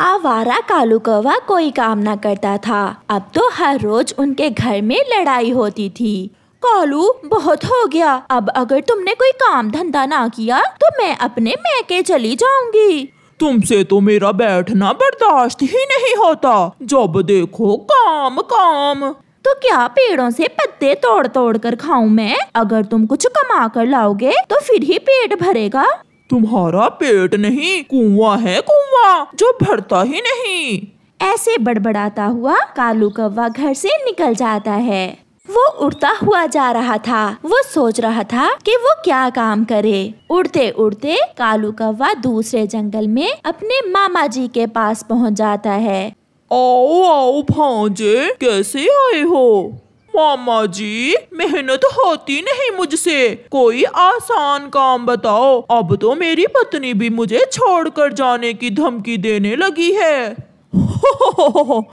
आवारा कालू कौवा कोई काम ना करता था अब तो हर रोज उनके घर में लड़ाई होती थी कालू बहुत हो गया अब अगर तुमने कोई काम धंधा ना किया तो मैं अपने मैके चली जाऊंगी तुमसे तो मेरा बैठना बर्दाश्त ही नहीं होता जब देखो काम काम तो क्या पेड़ों से पत्ते तोड़ तोड़ कर खाऊं मैं अगर तुम कुछ कमा कर लाओगे तो फिर ही पेट भरेगा तुम्हारा पेट नहीं कुआ है कुआ जो भरता ही नहीं ऐसे बड़बड़ाता हुआ कालू कौवा घर से निकल जाता है वो उड़ता हुआ जा रहा था वो सोच रहा था कि वो क्या काम करे उड़ते उड़ते कालू कौवा दूसरे जंगल में अपने मामा जी के पास पहुंच जाता है आओ आओ भांजे कैसे आए हो मामा जी मेहनत होती नहीं मुझसे कोई आसान काम बताओ अब तो मेरी पत्नी भी मुझे छोड़कर जाने की धमकी देने लगी है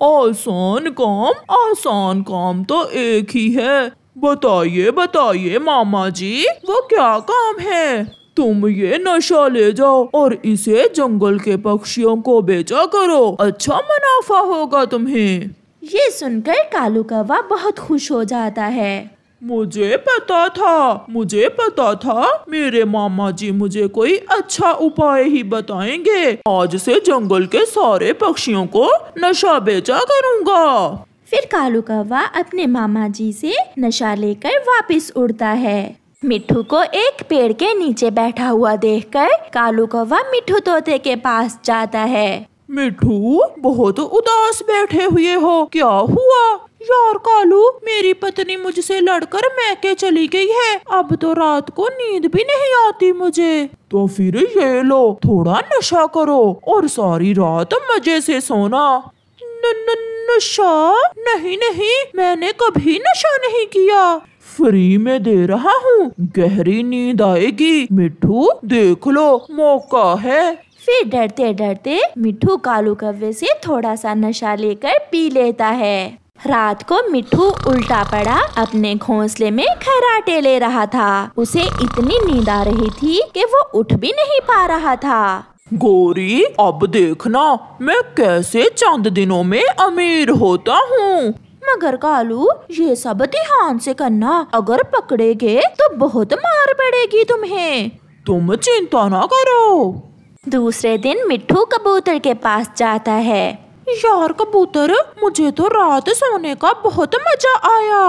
आसान काम आसान काम तो एक ही है बताइए बताइए मामा जी वो क्या काम है तुम ये नशा ले जाओ और इसे जंगल के पक्षियों को बेचा करो अच्छा मुनाफा होगा तुम्हें ये सुनकर कालू कौवा बहुत खुश हो जाता है मुझे पता था मुझे पता था मेरे मामा जी मुझे कोई अच्छा उपाय ही बताएंगे आज से जंगल के सारे पक्षियों को नशा बेचा करूँगा फिर कालू कौवा अपने मामा जी से नशा लेकर वापस उड़ता है मिठू को एक पेड़ के नीचे बैठा हुआ देखकर कालू कौवा मिठू तोते के पास जाता है मिठू बहुत उदास बैठे हुए हो क्या हुआ यार कालू मेरी पत्नी मुझसे लड़कर मैके चली गई है अब तो रात को नींद भी नहीं आती मुझे तो फिर ये लो थोड़ा नशा करो और सारी रात मजे से सोना न, न, नशा नहीं नहीं मैंने कभी नशा नहीं किया फ्री में दे रहा हूँ गहरी नींद आएगी मिठू देख लो मौका है फिर डरते डरते मिठू कालू कव्वे से थोड़ा सा नशा लेकर पी लेता है रात को मिठू उल्टा पड़ा अपने घोंसले में खराटे ले रहा था उसे इतनी नींद आ रही थी कि वो उठ भी नहीं पा रहा था गोरी अब देखना मैं कैसे चंद दिनों में अमीर होता हूँ मगर कालू ये सब ध्यान से करना अगर पकड़े गए तो बहुत मार पड़ेगी तुम्हें तुम चिंता ना करो दूसरे दिन मिठू कबूतर के पास जाता है यार कबूतर मुझे तो रात सोने का बहुत मजा आया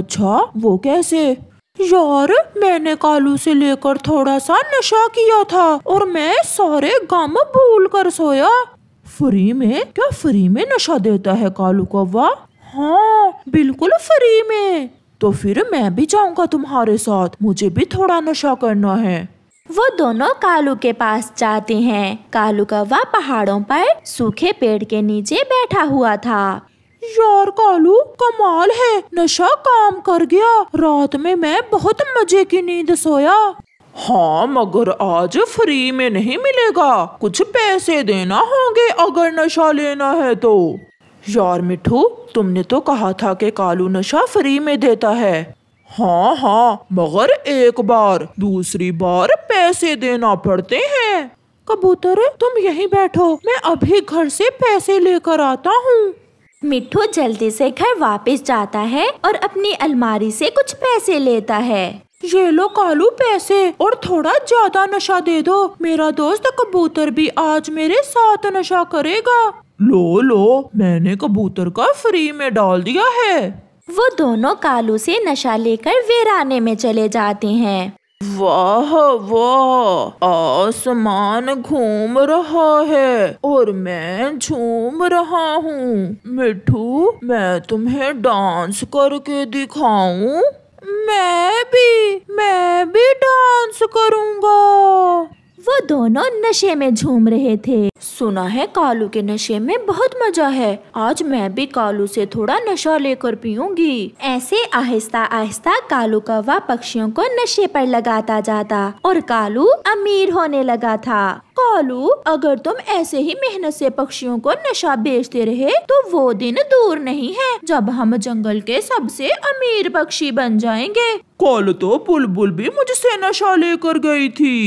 अच्छा वो कैसे यार मैंने कालू से लेकर थोड़ा सा नशा किया था और मैं सारे गम भूल कर सोया फ्री में क्या फ्री में नशा देता है कालू कौवा हाँ बिल्कुल फ्री में तो फिर मैं भी जाऊंगा तुम्हारे साथ मुझे भी थोड़ा नशा करना है वो दोनों कालू के पास जाते हैं कालू कौवा पहाड़ों पर सूखे पेड़ के नीचे बैठा हुआ था यार कालू कमाल है नशा काम कर गया रात में मैं बहुत मजे की नींद सोया हाँ मगर आज फ्री में नहीं मिलेगा कुछ पैसे देना होंगे अगर नशा लेना है तो यार मिठू तुमने तो कहा था कि कालू नशा फ्री में देता है हाँ हाँ मगर एक बार दूसरी बार पैसे देना पड़ते हैं कबूतर तुम यहीं बैठो मैं अभी घर से पैसे लेकर आता हूँ मिठू जल्दी से घर वापस जाता है और अपनी अलमारी से कुछ पैसे लेता है ये लो कालू पैसे और थोड़ा ज्यादा नशा दे दो मेरा दोस्त कबूतर भी आज मेरे साथ नशा करेगा लो लो मैंने कबूतर का फ्री में डाल दिया है वो दोनों कालू से नशा लेकर वीराने में चले जाते हैं वाह वाह आसमान घूम रहा है और मैं झूम रहा हूँ मिठू मैं तुम्हें डांस करके दिखाऊं मैं भी मैं भी डांस करूँगा वो दोनों नशे में झूम रहे थे सुना है कालू के नशे में बहुत मजा है आज मैं भी कालू से थोड़ा नशा लेकर पीऊंगी ऐसे आहिस्ता आहिस्ता कालू कौवा पक्षियों को नशे पर लगाता जाता और कालू अमीर होने लगा था कालू अगर तुम ऐसे ही मेहनत से पक्षियों को नशा बेचते रहे तो वो दिन दूर नहीं है जब हम जंगल के सबसे अमीर पक्षी बन जाएंगे कालू तो बुलबुल भी मुझसे नशा लेकर गई थी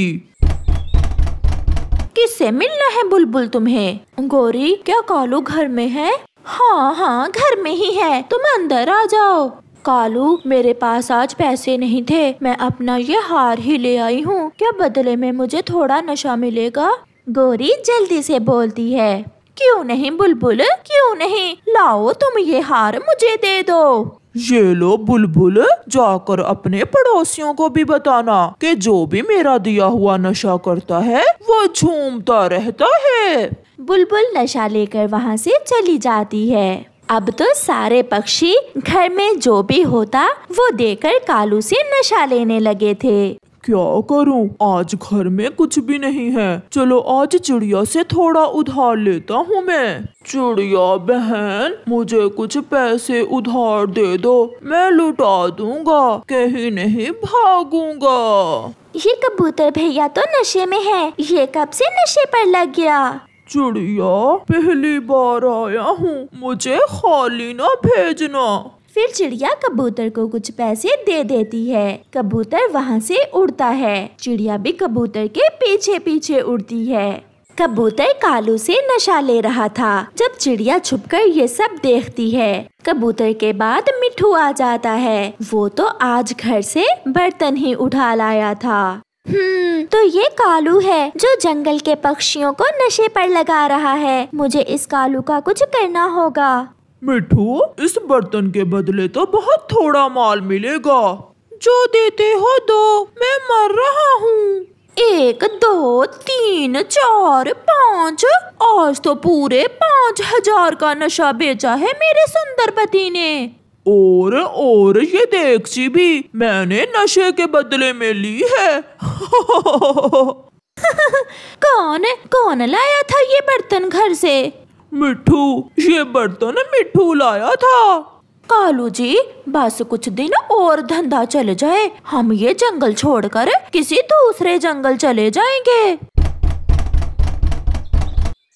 खुशकी से मिलना है बुलबुल तुम्हें गौरी क्या कालू घर में है हाँ हाँ घर में ही है तुम अंदर आ जाओ कालू मेरे पास आज पैसे नहीं थे मैं अपना ये हार ही ले आई हूँ क्या बदले में मुझे थोड़ा नशा मिलेगा गौरी जल्दी से बोलती है क्यों नहीं बुलबुल क्यों नहीं लाओ तुम ये हार मुझे दे दो ये लो बुलबुल जाकर अपने पड़ोसियों को भी बताना कि जो भी मेरा दिया हुआ नशा करता है वो झूमता रहता है बुलबुल नशा लेकर वहाँ से चली जाती है अब तो सारे पक्षी घर में जो भी होता वो देकर कालू से नशा लेने लगे थे क्या करूं आज घर में कुछ भी नहीं है चलो आज चिड़िया से थोड़ा उधार लेता हूँ मैं चिड़िया बहन मुझे कुछ पैसे उधार दे दो मैं लुटा दूंगा कहीं नहीं भागूंगा ये कबूतर भैया तो नशे में है ये कब से नशे पर लग गया चिड़िया पहली बार आया हूँ मुझे खाली ना भेजना फिर चिड़िया कबूतर को कुछ पैसे दे देती है कबूतर वहाँ से उड़ता है चिड़िया भी कबूतर के पीछे पीछे उड़ती है कबूतर कालू से नशा ले रहा था जब चिड़िया छुपकर ये सब देखती है कबूतर के बाद मिठू आ जाता है वो तो आज घर से बर्तन ही उठा लाया था हम्म तो ये कालू है जो जंगल के पक्षियों को नशे पर लगा रहा है मुझे इस कालू का कुछ करना होगा मिठू इस बर्तन के बदले तो बहुत थोड़ा माल मिलेगा जो देते हो दो मैं मर रहा हूँ एक दो तीन चार पाँच आज तो पूरे पाँच हजार का नशा बेचा है मेरे सुंदर पति ने और और ये देख सी भी मैंने नशे के बदले में ली है कौन कौन लाया था ये बर्तन घर से मिठू ये बर्तन तो मिठू लाया था कालू जी बस कुछ दिन और धंधा चल जाए हम ये जंगल छोड़कर किसी दूसरे जंगल चले जाएंगे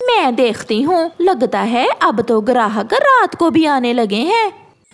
मैं देखती हूँ लगता है अब तो ग्राहक रात को भी आने लगे हैं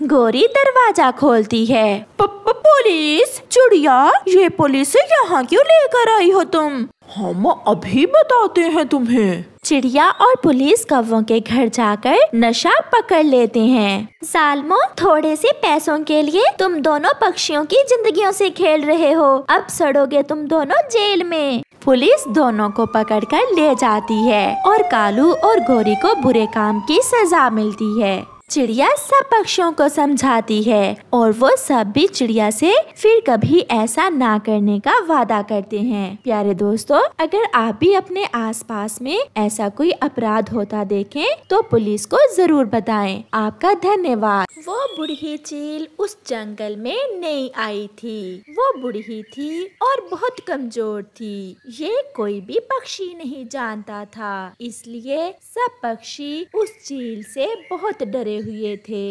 गोरी दरवाजा खोलती है प -प पुलिस चुड़िया ये पुलिस यहाँ क्यों लेकर आई हो तुम हम अभी बताते हैं तुम्हें चिड़िया और पुलिस कौवों के घर जाकर नशा पकड़ लेते हैं सालमो थोड़े से पैसों के लिए तुम दोनों पक्षियों की जिंदगियों से खेल रहे हो अब सड़ोगे तुम दोनों जेल में पुलिस दोनों को पकड़कर ले जाती है और कालू और गोरी को बुरे काम की सजा मिलती है चिड़िया सब पक्षियों को समझाती है और वो सब भी चिड़िया से फिर कभी ऐसा ना करने का वादा करते हैं प्यारे दोस्तों अगर आप भी अपने आसपास में ऐसा कोई अपराध होता देखें तो पुलिस को जरूर बताएं। आपका धन्यवाद वो बुढ़ी चील उस जंगल में नहीं आई थी वो बुढ़ी थी और बहुत कमजोर थी ये कोई भी पक्षी नहीं जानता था इसलिए सब पक्षी उस चील से बहुत डरे हुए थे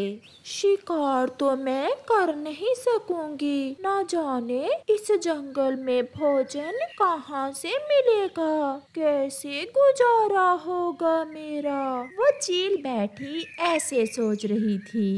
शिकार तो मैं कर नहीं सकूंगी ना जाने इस जंगल में भोजन कहाँ से मिलेगा कैसे गुजारा होगा मेरा वो चील बैठी ऐसे सोच रही थी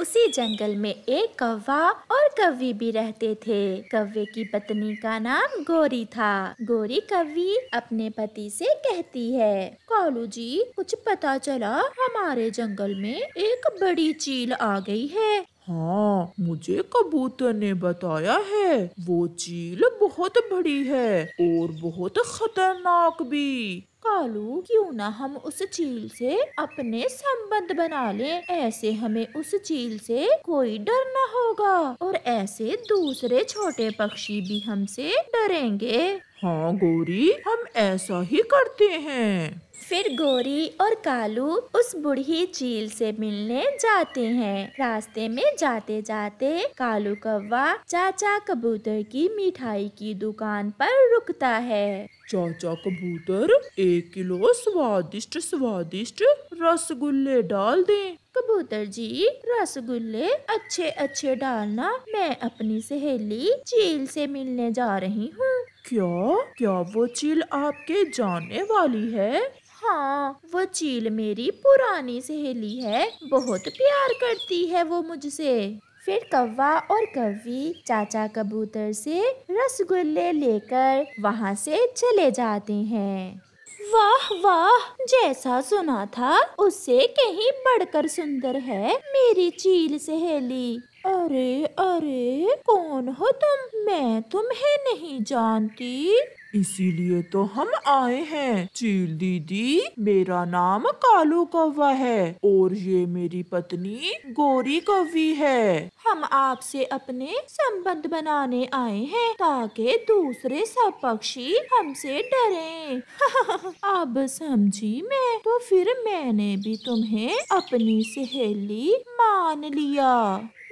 उसी जंगल में एक कौवा और कवि भी रहते थे कव्य की पत्नी का नाम गोरी था गोरी कवि अपने पति से कहती है कालू जी कुछ पता चला हमारे जंगल में एक बड़ी चील आ गई है हाँ मुझे कबूतर ने बताया है वो चील बहुत बड़ी है और बहुत खतरनाक भी कालू क्यों ना हम उस चील से अपने संबंध बना लें ऐसे हमें उस चील से कोई डर न होगा और ऐसे दूसरे छोटे पक्षी भी हमसे डरेंगे हाँ गोरी हम ऐसा ही करते हैं फिर गोरी और कालू उस बूढ़ी चील से मिलने जाते हैं रास्ते में जाते जाते कालू कौवा चाचा कबूतर की मिठाई की दुकान पर रुकता है चाचा कबूतर एक किलो स्वादिष्ट स्वादिष्ट रसगुल्ले डाल दें कबूतर जी रसगुल्ले अच्छे अच्छे डालना मैं अपनी सहेली चील से मिलने जा रही हूँ क्या क्या वो चील आपके जाने वाली है हाँ वो चील मेरी पुरानी सहेली है बहुत प्यार करती है वो मुझसे फिर कौवा और कव्वी चाचा कबूतर से रसगुल्ले लेकर वहाँ से चले जाते हैं वाह वाह जैसा सुना था उससे कहीं बढ़कर सुंदर है मेरी चील सहेली अरे अरे कौन हो तुम मैं तुम्हें नहीं जानती इसीलिए तो हम आए हैं चील दीदी मेरा नाम कालू कौवा है और ये मेरी पत्नी गोरी कौवी है हम आपसे अपने संबंध बनाने आए हैं ताकि दूसरे सब पक्षी हमसे डरे अब समझी मैं तो फिर मैंने भी तुम्हें अपनी सहेली मान लिया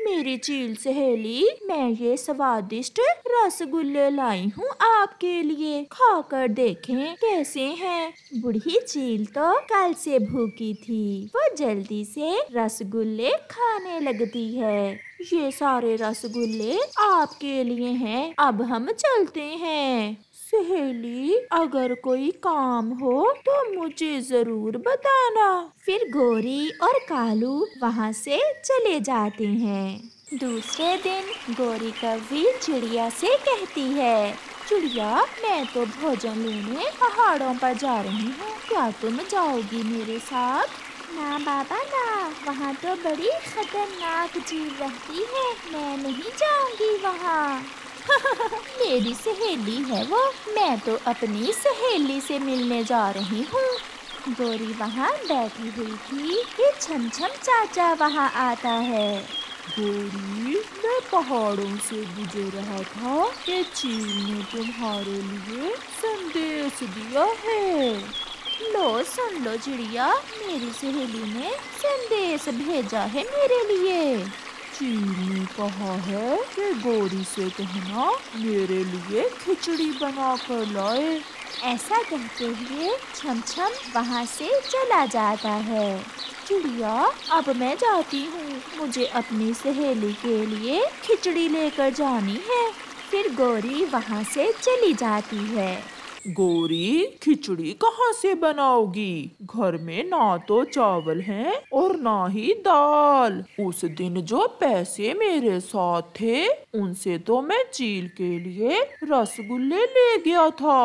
मेरी चील सहेली मैं ये स्वादिष्ट रसगुल्ले लाई हूँ आपके लिए खाकर देखें कैसे हैं बूढ़ी चील तो कल से भूखी थी वो जल्दी से रसगुल्ले खाने लगती है ये सारे रसगुल्ले आपके लिए हैं अब हम चलते हैं सहेली अगर कोई काम हो तो मुझे जरूर बताना फिर गोरी और कालू वहाँ से चले जाते हैं दूसरे दिन गोरी कवि चिड़िया से कहती है चिड़िया मैं तो भोजन लेने पहाड़ों पर जा रही हूँ क्या तुम जाओगी मेरे साथ ना बाबा ना वहाँ तो बड़ी खतरनाक जीव रहती है मैं नहीं जाऊँगी वहाँ मेरी सहेली है वो मैं तो अपनी सहेली से मिलने जा रही हूँ गोरी वहाँ बैठी हुई थी कि छम छम चाचा वहाँ आता है गोरी मैं पहाड़ों से गुजर रहा था कि चीन ने तुम्हारे लिए संदेश दिया है लो सुन लो चिड़िया मेरी सहेली ने संदेश भेजा है मेरे लिए चील ने कहा है कि गोरी से कहना मेरे लिए खिचड़ी बना कर लाए ऐसा कहते हुए छमछम वहाँ से चला जाता है चिड़िया अब मैं जाती हूँ मुझे अपनी सहेली के लिए खिचड़ी लेकर जानी है फिर गौरी वहाँ से चली जाती है गोरी खिचड़ी कहाँ से बनाओगी घर में ना तो चावल है और ना ही दाल उस दिन जो पैसे मेरे साथ थे उनसे तो मैं चील के लिए रसगुल्ले ले गया था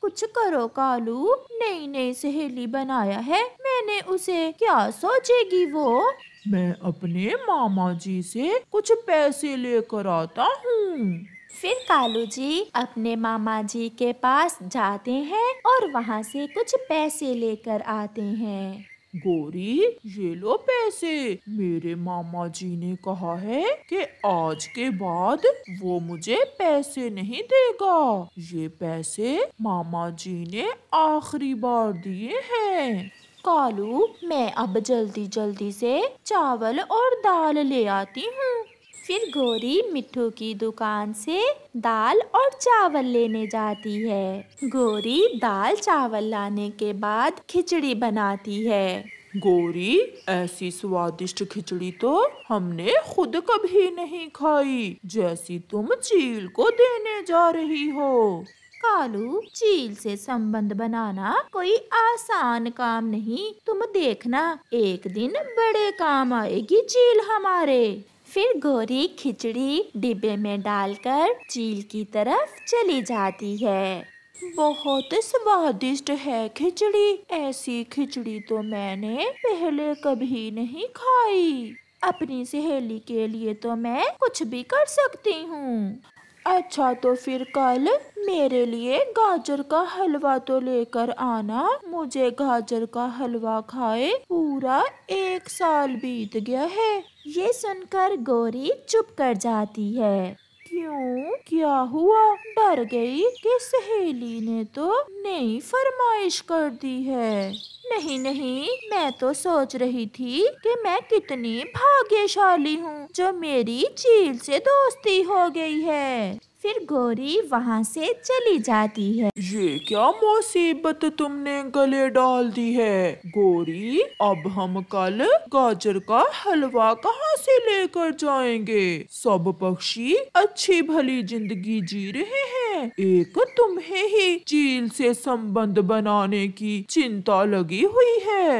कुछ करो कालू नई नई सहेली बनाया है मैंने उसे क्या सोचेगी वो मैं अपने मामा जी से कुछ पैसे लेकर आता हूँ फिर कालू जी अपने मामा जी के पास जाते हैं और वहाँ से कुछ पैसे लेकर आते हैं गोरी ये लो पैसे मेरे मामा जी ने कहा है कि आज के बाद वो मुझे पैसे नहीं देगा ये पैसे मामा जी ने आखिरी बार दिए हैं कालू मैं अब जल्दी जल्दी से चावल और दाल ले आती हूँ फिर गोरी मिठू की दुकान से दाल और चावल लेने जाती है गोरी दाल चावल लाने के बाद खिचड़ी बनाती है गोरी ऐसी स्वादिष्ट खिचड़ी तो हमने खुद कभी नहीं खाई जैसी तुम चील को देने जा रही हो कालू चील से संबंध बनाना कोई आसान काम नहीं तुम देखना एक दिन बड़े काम आएगी चील हमारे फिर गोरी खिचड़ी डिब्बे में डालकर चील की तरफ चली जाती है बहुत स्वादिष्ट है खिचड़ी ऐसी खिचड़ी तो मैंने पहले कभी नहीं खाई अपनी सहेली के लिए तो मैं कुछ भी कर सकती हूँ अच्छा तो फिर कल मेरे लिए गाजर का हलवा तो लेकर आना मुझे गाजर का हलवा खाए पूरा एक साल बीत गया है ये सुनकर गौरी चुप कर जाती है क्यों क्या हुआ डर गई कि सहेली ने तो नई फरमाइश कर दी है नहीं नहीं मैं तो सोच रही थी कि मैं कितनी भाग्यशाली हूँ जो मेरी चील से दोस्ती हो गई है फिर गोरी वहाँ से चली जाती है ये क्या मुसीबत तुमने गले डाल दी है गोरी अब हम कल गाजर का हलवा कहाँ से लेकर जाएंगे सब पक्षी अच्छी भली जिंदगी जी रहे हैं एक तुम्हें ही चील से संबंध बनाने की चिंता लगी हुई है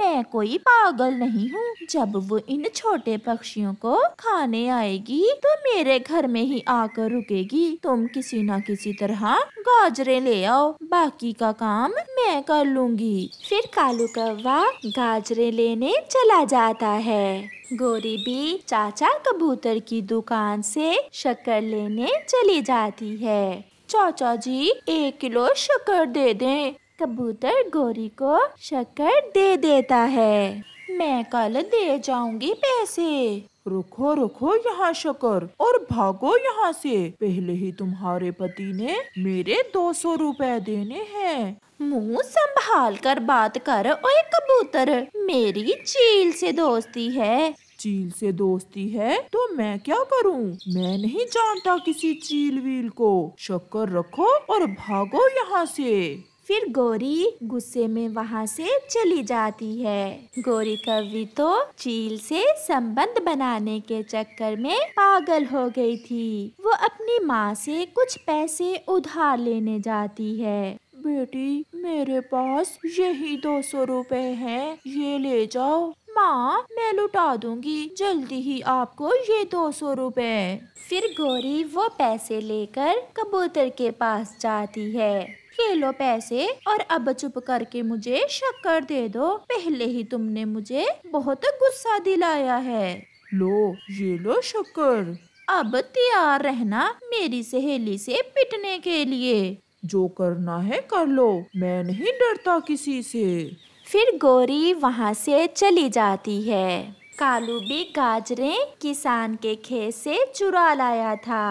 मैं कोई पागल नहीं हूँ जब वो इन छोटे पक्षियों को खाने आएगी तो मेरे घर में ही आकर रुकेगी तुम किसी ना किसी तरह गाजरे ले आओ बाकी का काम मैं कर लूंगी फिर कालू कौवा गाजरे लेने चला जाता है गोरी भी चाचा कबूतर की दुकान से शक्कर लेने चली जाती है चाचा जी एक किलो शक्कर दे दें कबूतर गौरी को शक्कर दे देता है मैं कल दे जाऊंगी पैसे रुको रुको यहाँ शकर और भागो यहाँ से पहले ही तुम्हारे पति ने मेरे दो सौ रूपए देने हैं मुंह संभाल कर बात कर ओए कबूतर मेरी चील से दोस्ती है चील से दोस्ती है तो मैं क्या करूं? मैं नहीं जानता किसी चील वील को शक्कर रखो और भागो यहाँ से फिर गौरी गुस्से में वहाँ से चली जाती है गौरी कवि तो चील से संबंध बनाने के चक्कर में पागल हो गई थी वो अपनी माँ से कुछ पैसे उधार लेने जाती है बेटी मेरे पास यही दो सौ रुपए है ये ले जाओ माँ मैं लुटा दूंगी जल्दी ही आपको ये दो सौ रुपये फिर गौरी वो पैसे लेकर कबूतर के पास जाती है ये लो पैसे और अब चुप करके मुझे शक्कर दे दो पहले ही तुमने मुझे बहुत गुस्सा दिलाया है लो ये लो शक्कर अब तैयार रहना मेरी सहेली से पिटने के लिए जो करना है कर लो मैं नहीं डरता किसी से फिर गोरी वहाँ से चली जाती है कालू भी गाजरें किसान के खेत से चुरा लाया था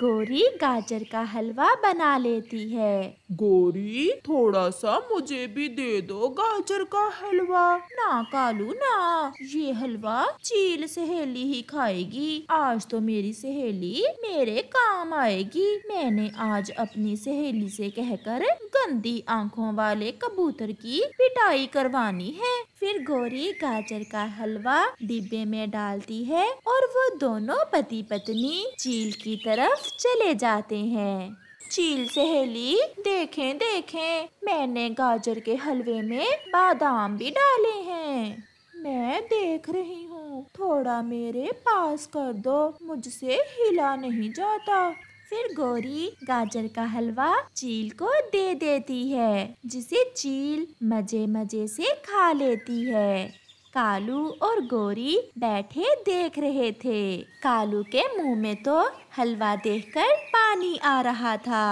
गौरी गाजर का हलवा बना लेती है गोरी थोड़ा सा मुझे भी दे दो गाजर का हलवा ना कालू ना ये हलवा चील सहेली ही खाएगी आज तो मेरी सहेली मेरे काम आएगी मैंने आज अपनी सहेली से कहकर गंदी आंखों वाले कबूतर की पिटाई करवानी है फिर गोरी गाजर का हलवा डिब्बे में डालती है और वो दोनों पति पत्नी चील की तरफ चले जाते हैं चील सहेली देखें देखें मैंने गाजर के हलवे में बादाम भी डाले हैं मैं देख रही हूँ थोड़ा मेरे पास कर दो मुझसे हिला नहीं जाता फिर गौरी गाजर का हलवा चील को दे देती है जिसे चील मजे मजे से खा लेती है कालू और गोरी बैठे देख रहे थे कालू के मुंह में तो हलवा देखकर पानी आ रहा था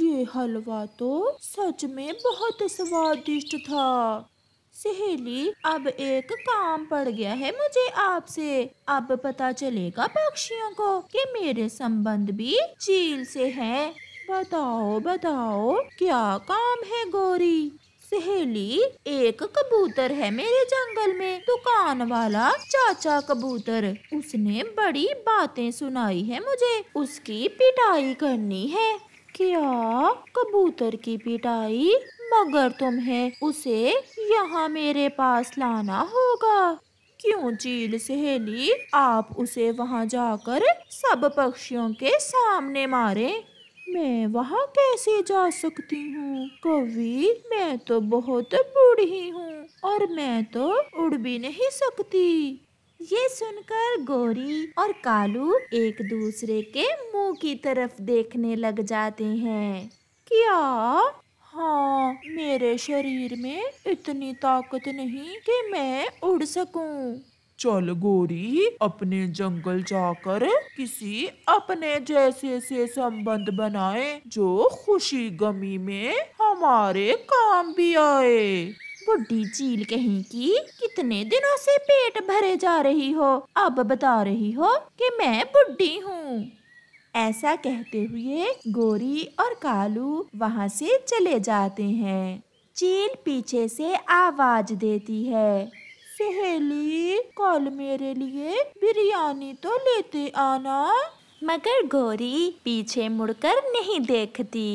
ये हलवा तो सच में बहुत स्वादिष्ट था सहेली अब एक काम पड़ गया है मुझे आपसे अब पता चलेगा पक्षियों को कि मेरे संबंध भी चील से हैं। बताओ बताओ क्या काम है गोरी सहेली एक कबूतर है मेरे जंगल में दुकान वाला चाचा कबूतर उसने बड़ी बातें सुनाई है मुझे उसकी पिटाई करनी है क्या कबूतर की पिटाई मगर तुम्हें उसे यहाँ मेरे पास लाना होगा क्यों चील सहेली आप उसे वहाँ जाकर सब पक्षियों के सामने मारें मैं वहाँ कैसे जा सकती हूँ कवि मैं तो बहुत बूढ़ी हूँ और मैं तो उड़ भी नहीं सकती ये सुनकर गौरी और कालू एक दूसरे के मुंह की तरफ देखने लग जाते हैं क्या हाँ मेरे शरीर में इतनी ताकत नहीं कि मैं उड़ सकूं। चल गोरी अपने जंगल जाकर किसी अपने जैसे से संबंध बनाए जो खुशी गमी में हमारे काम भी आए बुढ़ी चील कहीं की कितने दिनों से पेट भरे जा रही हो अब बता रही हो कि मैं बुढ़ी हूँ ऐसा कहते हुए गोरी और कालू वहाँ से चले जाते हैं चील पीछे से आवाज देती है सहेली कल मेरे लिए बिरयानी तो लेते आना मगर गौरी पीछे मुड़कर नहीं देखती